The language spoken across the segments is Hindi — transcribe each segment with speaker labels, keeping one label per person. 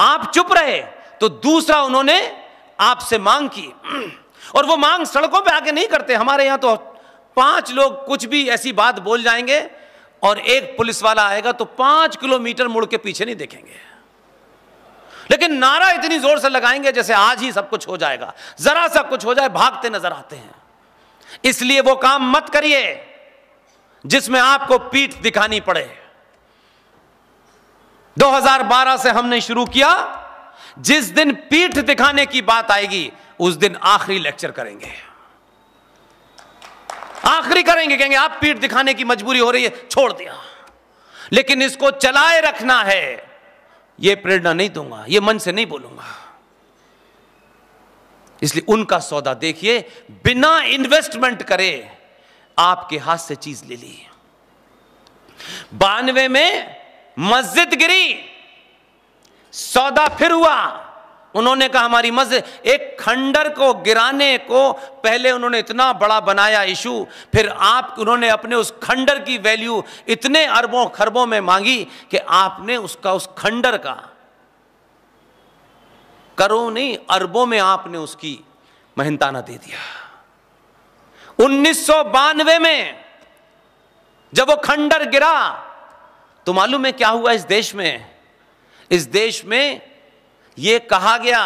Speaker 1: आप चुप रहे तो दूसरा उन्होंने आपसे मांग की और वो मांग सड़कों पे आके नहीं करते हमारे यहां तो पांच लोग कुछ भी ऐसी बात बोल जाएंगे और एक पुलिस वाला आएगा तो पांच किलोमीटर मुड़ के पीछे नहीं देखेंगे लेकिन नारा इतनी जोर से लगाएंगे जैसे आज ही सब कुछ हो जाएगा जरा सा कुछ हो जाए भागते नजर आते हैं इसलिए वो काम मत करिए जिसमें आपको पीठ दिखानी पड़े 2012 से हमने शुरू किया जिस दिन पीठ दिखाने की बात आएगी उस दिन आखिरी लेक्चर करेंगे आखिरी करेंगे कहेंगे आप पीठ दिखाने की मजबूरी हो रही है छोड़ दिया लेकिन इसको चलाए रखना है यह प्रेरणा नहीं दूंगा यह मन से नहीं बोलूंगा इसलिए उनका सौदा देखिए बिना इन्वेस्टमेंट करे आपके हाथ से चीज ले ली बानवे में मस्जिद गिरी सौदा फिर हुआ उन्होंने कहा हमारी मस्जिद एक खंडर को गिराने को पहले उन्होंने इतना बड़ा बनाया इशू फिर आप उन्होंने अपने उस खंडर की वैल्यू इतने अरबों खरबों में मांगी कि आपने उसका उस खंडर का करो नहीं अरबों में आपने उसकी मेहनताना दे दिया उन्नीस में जब वो खंडर गिरा तो मालूम है क्या हुआ इस देश में इस देश में यह कहा गया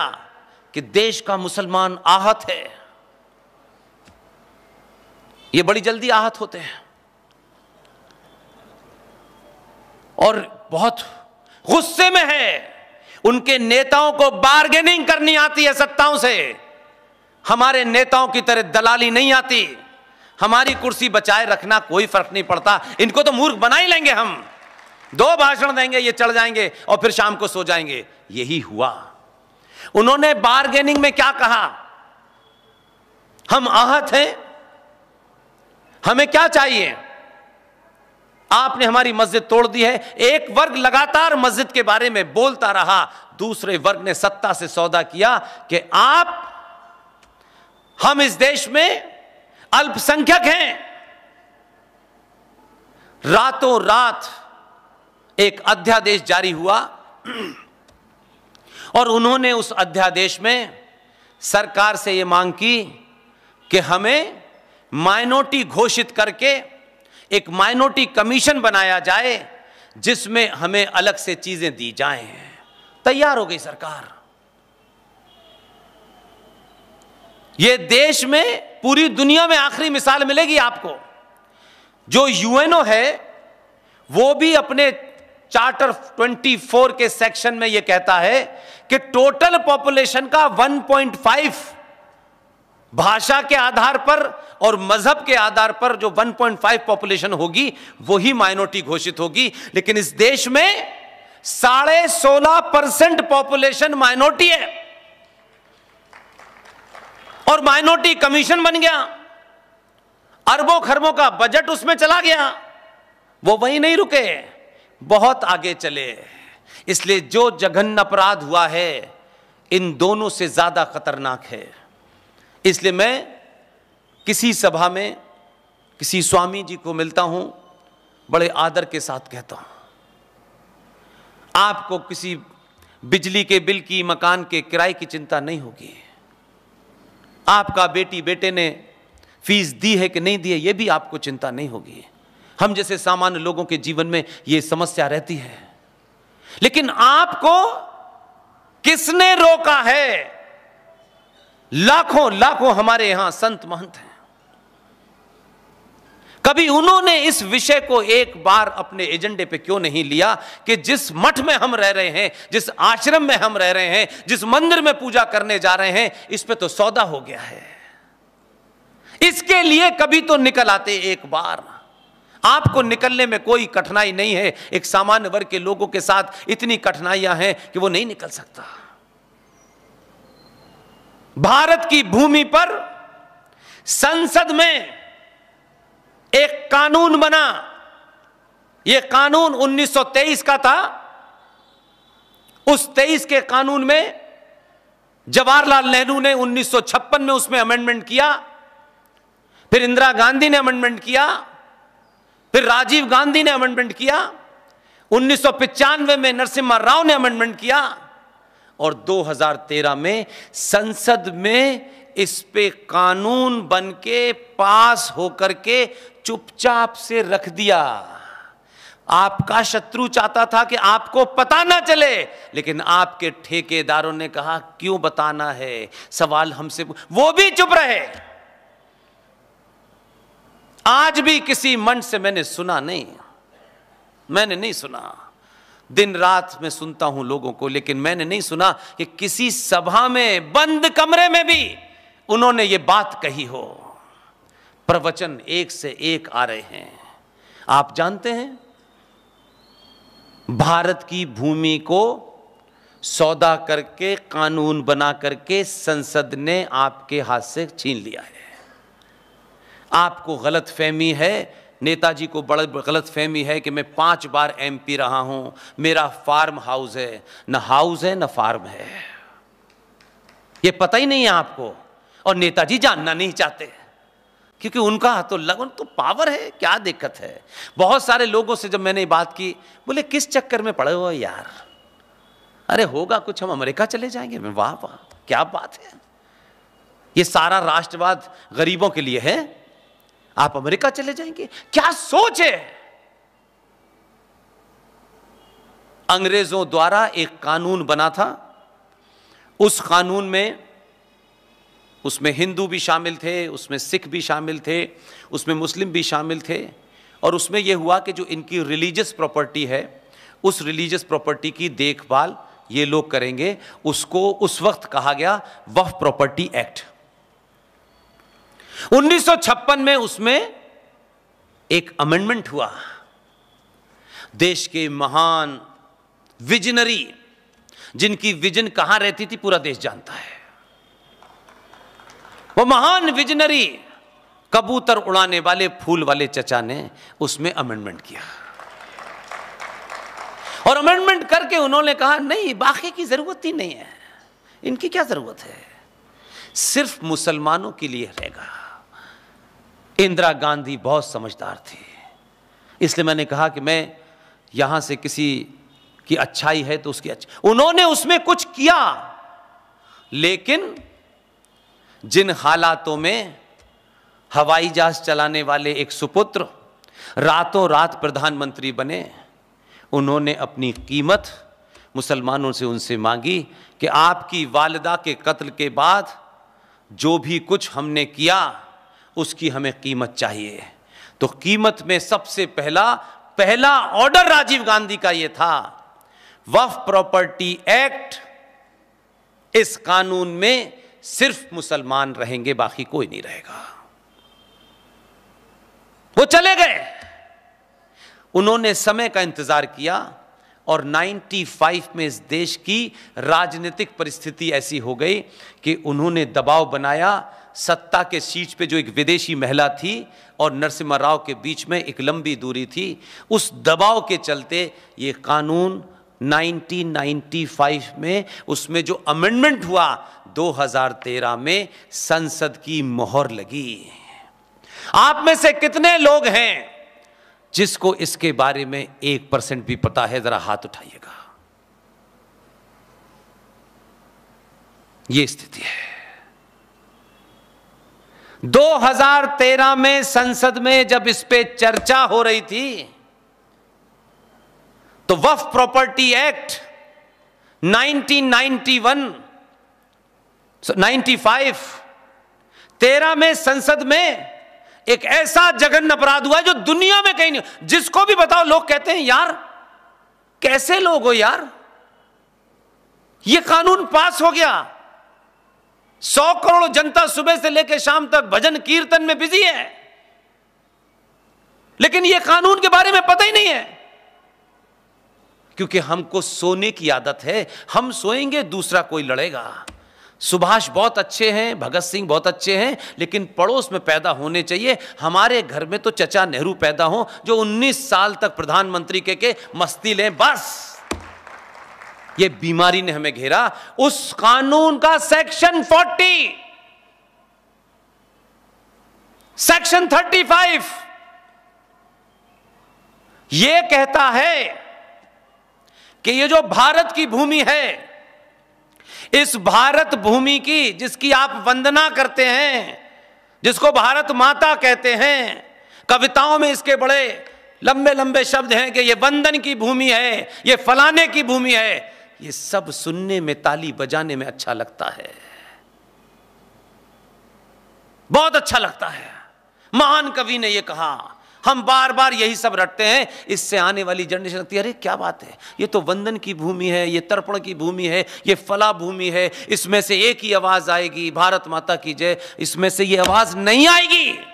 Speaker 1: कि देश का मुसलमान आहत है ये बड़ी जल्दी आहत होते हैं और बहुत गुस्से में है उनके नेताओं को बार्गेनिंग करनी आती है सत्ताओं से हमारे नेताओं की तरह दलाली नहीं आती हमारी कुर्सी बचाए रखना कोई फर्क नहीं पड़ता इनको तो मूर्ख बना ही लेंगे हम दो भाषण देंगे ये चढ़ जाएंगे और फिर शाम को सो जाएंगे यही हुआ उन्होंने बारगेनिंग में क्या कहा हम आहत हैं हमें क्या चाहिए आपने हमारी मस्जिद तोड़ दी है एक वर्ग लगातार मस्जिद के बारे में बोलता रहा दूसरे वर्ग ने सत्ता से सौदा किया कि आप हम इस देश में अल्पसंख्यक हैं रातों रात एक अध्यादेश जारी हुआ और उन्होंने उस अध्यादेश में सरकार से यह मांग की कि हमें माइनॉरिटी घोषित करके एक माइनॉरिटी कमीशन बनाया जाए जिसमें हमें अलग से चीजें दी जाएं तैयार हो गई सरकार ये देश में पूरी दुनिया में आखिरी मिसाल मिलेगी आपको जो यूएनओ है वो भी अपने चार्टर 24 के सेक्शन में यह कहता है कि टोटल पॉपुलेशन का 1.5 भाषा के आधार पर और मजहब के आधार पर जो 1.5 पॉपुलेशन होगी वही माइनॉरिटी घोषित होगी लेकिन इस देश में साढ़े सोलह परसेंट पॉपुलेशन माइनॉरिटी है और माइनॉरिटी कमीशन बन गया अरबों खरबों का बजट उसमें चला गया वो वहीं नहीं रुके बहुत आगे चले इसलिए जो जघन्य अपराध हुआ है इन दोनों से ज़्यादा खतरनाक है इसलिए मैं किसी सभा में किसी स्वामी जी को मिलता हूं बड़े आदर के साथ कहता हूं आपको किसी बिजली के बिल की मकान के किराए की चिंता नहीं होगी आपका बेटी बेटे ने फीस दी है कि नहीं दी है यह भी आपको चिंता नहीं होगी हम जैसे सामान्य लोगों के जीवन में यह समस्या रहती है लेकिन आपको किसने रोका है लाखों लाखों हमारे यहां संत महंत हैं कभी उन्होंने इस विषय को एक बार अपने एजेंडे पे क्यों नहीं लिया कि जिस मठ में हम रह रहे हैं जिस आश्रम में हम रह रहे हैं जिस मंदिर में पूजा करने जा रहे हैं इस पे तो सौदा हो गया है इसके लिए कभी तो निकल आते एक बार आपको निकलने में कोई कठिनाई नहीं है एक सामान्य वर्ग के लोगों के साथ इतनी कठिनाइयां हैं कि वो नहीं निकल सकता भारत की भूमि पर संसद में एक कानून बना यह कानून 1923 का था उस 23 के कानून में जवाहरलाल नेहरू ने 1956 में उसमें अमेंडमेंट किया फिर इंदिरा गांधी ने अमेंडमेंट किया फिर राजीव गांधी ने अमेंडमेंट किया उन्नीस में नरसिम्हा राव ने अमेंडमेंट किया और 2013 में संसद में इस पे कानून बन के पास होकर के चुपचाप से रख दिया आपका शत्रु चाहता था कि आपको पता ना चले लेकिन आपके ठेकेदारों ने कहा क्यों बताना है सवाल हमसे वो भी चुप रहे आज भी किसी मंच से मैंने सुना नहीं मैंने नहीं सुना दिन रात में सुनता हूं लोगों को लेकिन मैंने नहीं सुना कि किसी सभा में बंद कमरे में भी उन्होंने ये बात कही हो प्रवचन एक से एक आ रहे हैं आप जानते हैं भारत की भूमि को सौदा करके कानून बना करके संसद ने आपके हाथ से छीन लिया है आपको गलत फहमी है नेताजी को बड़ा गलत फहमी है कि मैं पांच बार एमपी रहा हूं मेरा फार्म हाउस है न हाउस है न फार्म है ये पता ही नहीं है आपको और नेताजी जानना नहीं चाहते क्योंकि उनका तो लगन तो पावर है क्या दिक्कत है बहुत सारे लोगों से जब मैंने बात की बोले किस चक्कर में पड़े हुए यार अरे होगा कुछ हम अमेरिका चले जाएंगे वाह वाह क्या बात है ये सारा राष्ट्रवाद गरीबों के लिए है आप अमेरिका चले जाएंगे क्या सोच है अंग्रेजों द्वारा एक कानून बना था उस कानून में उसमें हिंदू भी शामिल थे उसमें सिख भी शामिल थे उसमें मुस्लिम भी शामिल थे और उसमें यह हुआ कि जो इनकी रिलीजियस प्रॉपर्टी है उस रिलीजियस प्रॉपर्टी की देखभाल ये लोग करेंगे उसको उस वक्त कहा गया वफ प्रॉपर्टी एक्ट 1956 में उसमें एक अमेंडमेंट हुआ देश के महान विजनरी जिनकी विजन कहां रहती थी पूरा देश जानता है वो महान विजनरी कबूतर उड़ाने वाले फूल वाले चचा ने उसमें अमेंडमेंट किया और अमेंडमेंट करके उन्होंने कहा नहीं बाकी की जरूरत ही नहीं है इनकी क्या जरूरत है सिर्फ मुसलमानों के लिए रहेगा इंदिरा गांधी बहुत समझदार थी इसलिए मैंने कहा कि मैं यहाँ से किसी की अच्छाई है तो उसकी अच्छा उन्होंने उसमें कुछ किया लेकिन जिन हालातों में हवाई जहाज चलाने वाले एक सुपुत्र रातों रात प्रधानमंत्री बने उन्होंने अपनी कीमत मुसलमानों से उनसे मांगी कि आपकी वालदा के कत्ल के बाद जो भी कुछ हमने किया उसकी हमें कीमत चाहिए तो कीमत में सबसे पहला पहला ऑर्डर राजीव गांधी का यह था वफ प्रॉपर्टी एक्ट इस कानून में सिर्फ मुसलमान रहेंगे बाकी कोई नहीं रहेगा वो चले गए उन्होंने समय का इंतजार किया और 95 में इस देश की राजनीतिक परिस्थिति ऐसी हो गई कि उन्होंने दबाव बनाया सत्ता के सीट पे जो एक विदेशी महिला थी और नरसिम्हा राव के बीच में एक लंबी दूरी थी उस दबाव के चलते ये कानून 1995 में उसमें जो अमेंडमेंट हुआ 2013 में संसद की मोहर लगी आप में से कितने लोग हैं जिसको इसके बारे में एक परसेंट भी पता है जरा हाथ उठाइएगा यह स्थिति है 2013 में संसद में जब इस पे चर्चा हो रही थी तो वफ प्रॉपर्टी एक्ट 1991 95 तेरह में संसद में एक ऐसा जघन्य अपराध हुआ है जो दुनिया में कहीं नहीं जिसको भी बताओ लोग कहते हैं यार कैसे लोग हो यार ये कानून पास हो गया सौ करोड़ जनता सुबह से लेकर शाम तक भजन कीर्तन में बिजी है लेकिन यह कानून के बारे में पता ही नहीं है क्योंकि हमको सोने की आदत है हम सोएंगे दूसरा कोई लड़ेगा सुभाष बहुत अच्छे हैं भगत सिंह बहुत अच्छे हैं लेकिन पड़ोस में पैदा होने चाहिए हमारे घर में तो चचा नेहरू पैदा हो जो 19 साल तक प्रधानमंत्री के के मस्ती लें बस ये बीमारी ने हमें घेरा उस कानून का सेक्शन 40 सेक्शन 35 ये कहता है कि ये जो भारत की भूमि है इस भारत भूमि की जिसकी आप वंदना करते हैं जिसको भारत माता कहते हैं कविताओं में इसके बड़े लंबे लंबे शब्द हैं कि ये वंदन की भूमि है ये फलाने की भूमि है ये सब सुनने में ताली बजाने में अच्छा लगता है बहुत अच्छा लगता है महान कवि ने यह कहा हम बार बार यही सब रटते हैं इससे आने वाली जनरेशन लगती है अरे क्या बात है ये तो वंदन की भूमि है ये तर्पण की भूमि है ये फला भूमि है इसमें से एक ही आवाज़ आएगी भारत माता की जय इसमें से ये आवाज़ नहीं आएगी